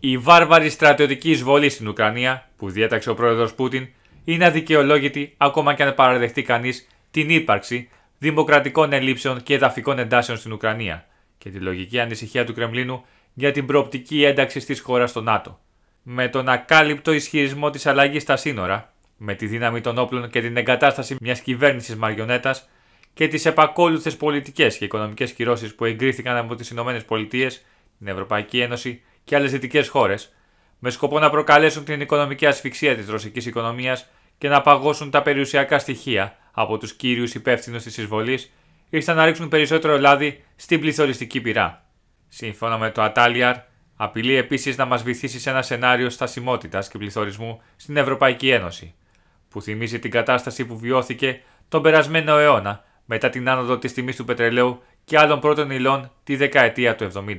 Η βάρβαρη στρατιωτική εισβολή στην Ουκρανία που διέταξε ο πρόεδρος Πούτιν είναι αδικαιολόγητη ακόμα και αν παραδεχτεί κανείς την ύπαρξη δημοκρατικών ελλείψεων και εδαφικών εντάσεων στην Ουκρανία και τη λογική ανησυχία του Κρεμλίνου για την προοπτική ένταξης της χώρας στο ΝΑΤΟ. Με τον ακάλυπτο ισχυρισμό της αλλαγής στα σύνορα, με τη δύναμη των όπλων και την εγκατάσταση μιας κυβέρνησης μαριονέτας και τις επακόλουθες πολιτικές και οικονομικές κυρώσεις που εγκρίθηκαν από τις ΗΠΑ, την Ευρωπαϊκή Ένωση και άλλες δυτικές χώρες, με σκοπό να προκαλέσουν την οικονομική ασφυξία της ρωσικής οικονομίας και να παγώσουν τα περιουσιακά στοιχεία από τους κύριους υπεύθυνους της εισβολής, ήρθαν να ρίξουν περισσότερο λάδι στην πληθωριστική πυρά. Σύμφωνα με το Ατάλιαρ, απειλεί επίσης να μας βυθίσει σε ένα σενάριο στασιμότητας και πληθωρισμού στην Ευρωπαϊκή Ένωση, που θυμίζει την κατάσταση που βιώθηκε τον περασμένο αιώνα μετά την άνοδο της τιμής του πετρελαίου και άλλων πρώτων υλών τη δεκαετία του 70.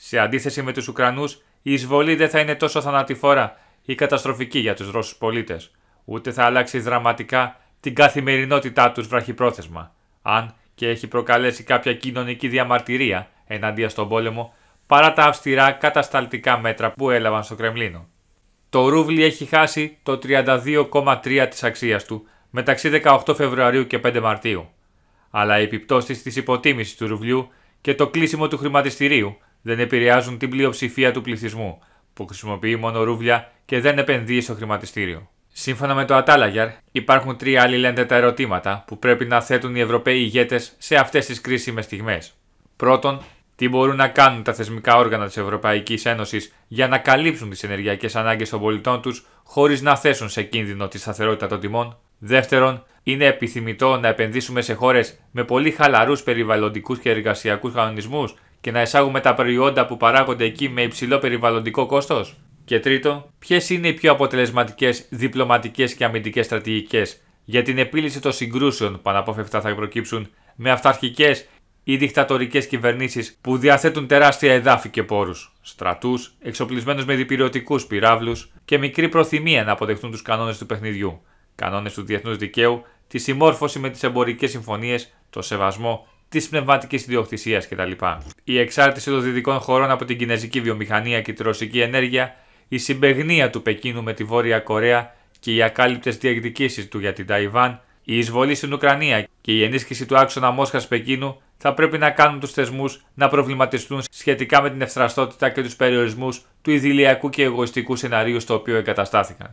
Σε αντίθεση με τους Ουκρανούς, η εισβολή δεν θα είναι τόσο θανατηφόρα ή καταστροφική για τους Ρώσους πολίτες, ούτε θα αλλάξει δραματικά την καθημερινότητά τους βραχυπρόθεσμα. Αν και έχει προκαλέσει κάποια κοινωνική διαμαρτυρία εναντίον στον πόλεμο, παρά τα αυστηρά κατασταλτικά μέτρα που έλαβαν στο Κρεμλίνο. Το ρούβλι έχει χάσει το 32,3 της αξίας του μεταξύ 18 Φεβρουαρίου και 5 Μαρτίου. Αλλά οι επιπτώσεις της υποτίμησης του ρουβλιού και το κλείσιμο του χρηματιστηρίου δεν επηρεάζουν την πλειοψηφία του πληθυσμού, που χρησιμοποιεί μόνο ρούβλια και δεν επενδύει στο χρηματιστήριο. Σύμφωνα με το Ατάλαγιαρ, υπάρχουν τρία τα ερωτήματα που πρέπει να θέτουν οι Ευρωπαίοι ηγέτες σε αυτές τις κρίσιμες στιγμές. Πρώτον, τι μπορούν να κάνουν τα θεσμικά όργανα της Ευρωπαϊκής Ένωσης για να καλύψουν τις ενεργειακές ανάγκες των πολιτών τους χωρίς να θέσουν σε κίνδυνο τη σταθερότητα των τιμών. Δεύτερον, είναι επιθυμητό να επενδύσουμε σε χώρες με πολύ χαλαρούς περιβαλλοντικούς και εργασιακούς κανονισμούς και να εισάγουμε τα προϊόντα που παράγονται εκεί με υψηλό περιβαλλοντικό κόστος. Και τρίτο, ποιες είναι οι πιο αποτελεσματικές διπλωματικές και αμυντικές στρατηγικές για την επίλυση των συγκρούσεων που αναπόφευκτα θα προκύψουν με αυταρχικές ή δικτατορικές κυβερνήσεις που διαθέτουν τεράστια εδάφη και πόρους, στρατούς, εξοπλισμένους με διπυρωτικούς πυράβλους και μικρή προθυμία να αποδεχτούν τους κανόνες του παιχνιδιού, κανόνες του διεθνούς δικαίου, τη συμμόρφωση με τις εμπορικές συμφωνίες, το σεβασμό της πνευματικής ιδιοκτησίας κτλ. Η εξάρτηση των δυτικών χωρών από την κινέζικη βιομηχανία και τη ρωσική ενέργεια, η συμπεγνία του Πεκίνου με τη Βόρεια Κορέα και οι ακάλυπτες διεκδικήσεις του για την Ταϊβάν, η εισβολή στην Ουκρανία και η ενίσχυση του άξονα Μόσχα-Πεκίνου θα πρέπει να κάνουν τους θεσμούς να προβληματιστούν σχετικά με την ευθραστότητα και τους περιορισμούς του ιδηλιακού και εγωιστικού σεναρίου στο οποίο εγκαταστάθηκαν.